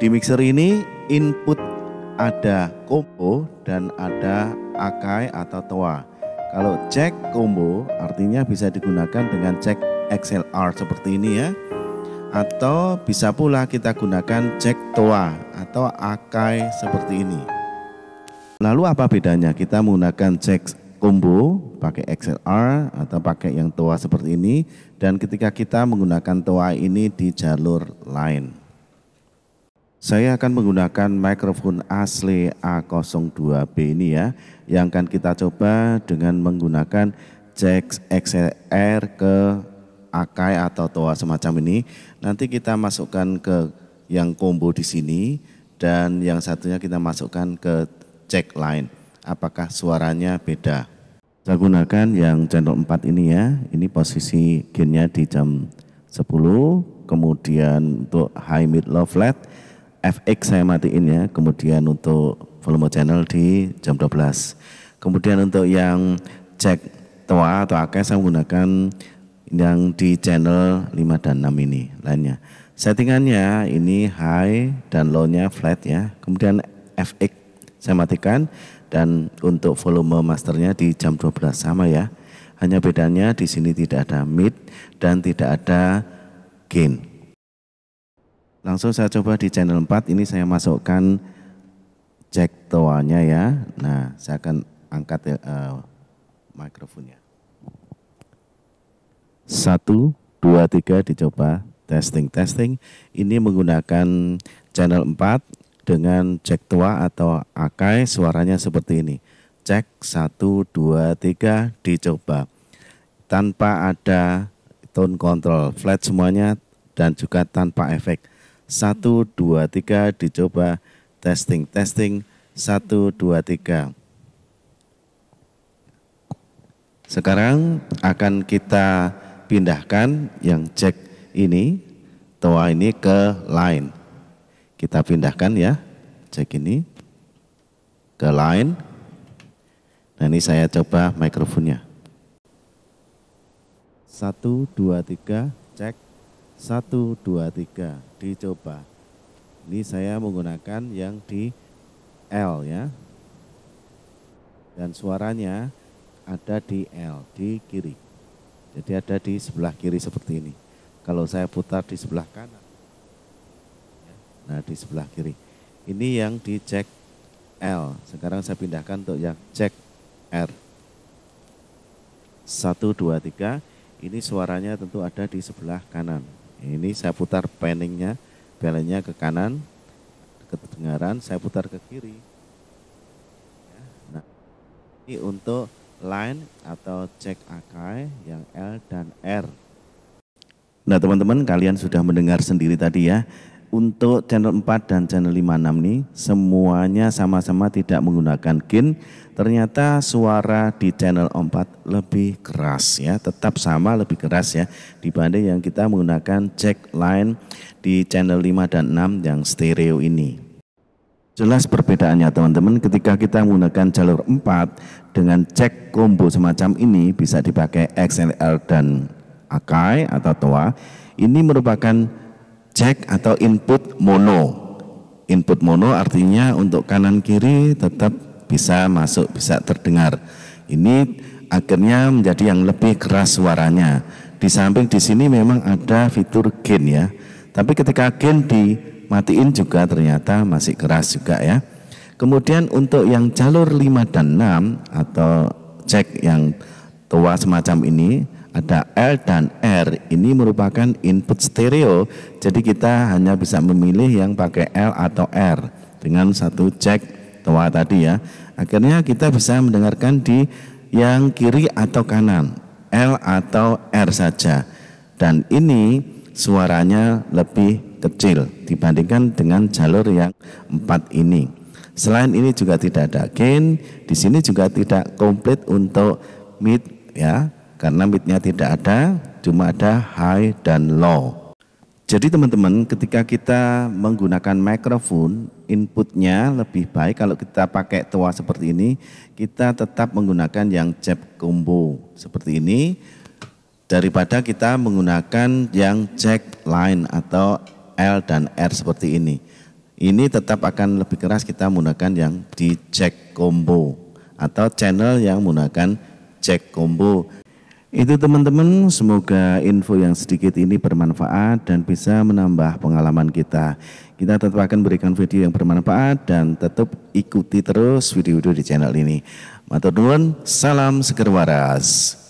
Di mixer ini input ada combo dan ada akai atau toa. Kalau cek combo artinya bisa digunakan dengan cek XLR seperti ini ya. Atau bisa pula kita gunakan cek toa atau akai seperti ini. Lalu apa bedanya kita menggunakan cek combo pakai XLR atau pakai yang toa seperti ini dan ketika kita menggunakan toa ini di jalur line. Saya akan menggunakan mikrofon asli A02B ini ya, yang akan kita coba dengan menggunakan jack XLR ke Akai atau Toa semacam ini. Nanti kita masukkan ke yang combo di sini dan yang satunya kita masukkan ke jack lain. Apakah suaranya beda? Saya gunakan yang channel 4 ini ya. Ini posisi gainnya di jam 10, kemudian untuk high mid low flat FX saya matiin ya, kemudian untuk volume channel di jam 12. Kemudian untuk yang cek toa atau akeh saya menggunakan yang di channel 5 dan 6 ini lainnya. Settingannya ini high dan low-nya flat ya. Kemudian FX saya matikan dan untuk volume masternya di jam 12 sama ya. Hanya bedanya di sini tidak ada mid dan tidak ada gain. Langsung saya coba di channel 4, ini saya masukkan jack toanya ya. Nah, saya akan angkat uh, mikrofonnya. Satu, dua, tiga, dicoba testing testing ini menggunakan channel 4 dengan cek tua atau akai suaranya seperti ini cek satu dua tiga dicoba tanpa ada tone control flat semuanya dan juga tanpa efek satu, dua, tiga, dicoba. Testing, testing. Satu, dua, tiga. Sekarang akan kita pindahkan yang jack ini, toa ini ke line. Kita pindahkan ya, jack ini ke line. Nah ini saya coba mikrofonnya. Satu, dua, tiga, cek. Satu, dua, tiga. Dicoba. Ini saya menggunakan yang di L ya. Dan suaranya ada di L, di kiri. Jadi ada di sebelah kiri seperti ini. Kalau saya putar di sebelah kanan. Ya. Nah di sebelah kiri. Ini yang di cek L. Sekarang saya pindahkan untuk yang cek R. satu dua tiga Ini suaranya tentu ada di sebelah kanan ini saya putar paningnya belnya ke kanan kedengaran saya putar ke kiri nah ini untuk line atau cek akai yang L dan R nah teman-teman kalian sudah mendengar sendiri tadi ya untuk channel 4 dan channel 56 ini semuanya sama-sama tidak menggunakan gain. Ternyata suara di channel 4 lebih keras ya, tetap sama lebih keras ya dibanding yang kita menggunakan jack line di channel 5 dan 6 yang stereo ini. Jelas perbedaannya teman-teman ketika kita menggunakan jalur 4 dengan jack combo semacam ini bisa dipakai XLR dan Akai atau Toa. Ini merupakan cek atau input mono. Input mono artinya untuk kanan kiri tetap bisa masuk, bisa terdengar. Ini akhirnya menjadi yang lebih keras suaranya. Di samping di sini memang ada fitur gain ya. Tapi ketika gain dimatiin juga ternyata masih keras juga ya. Kemudian untuk yang jalur 5 dan 6 atau cek yang tua semacam ini ada L dan R ini merupakan input stereo jadi kita hanya bisa memilih yang pakai L atau R dengan satu cek toa tadi ya akhirnya kita bisa mendengarkan di yang kiri atau kanan L atau R saja dan ini suaranya lebih kecil dibandingkan dengan jalur yang empat ini selain ini juga tidak ada gain di sini juga tidak komplit untuk mid ya karena midnya tidak ada, cuma ada high dan low. Jadi teman-teman ketika kita menggunakan microphone, inputnya lebih baik kalau kita pakai tua seperti ini kita tetap menggunakan yang jab combo seperti ini daripada kita menggunakan yang jack line atau L dan R seperti ini. Ini tetap akan lebih keras kita menggunakan yang di jack combo atau channel yang menggunakan jack combo. Itu teman-teman, semoga info yang sedikit ini bermanfaat dan bisa menambah pengalaman kita. Kita tetap akan berikan video yang bermanfaat dan tetap ikuti terus video-video di channel ini. Matur nuwun, salam seger waras.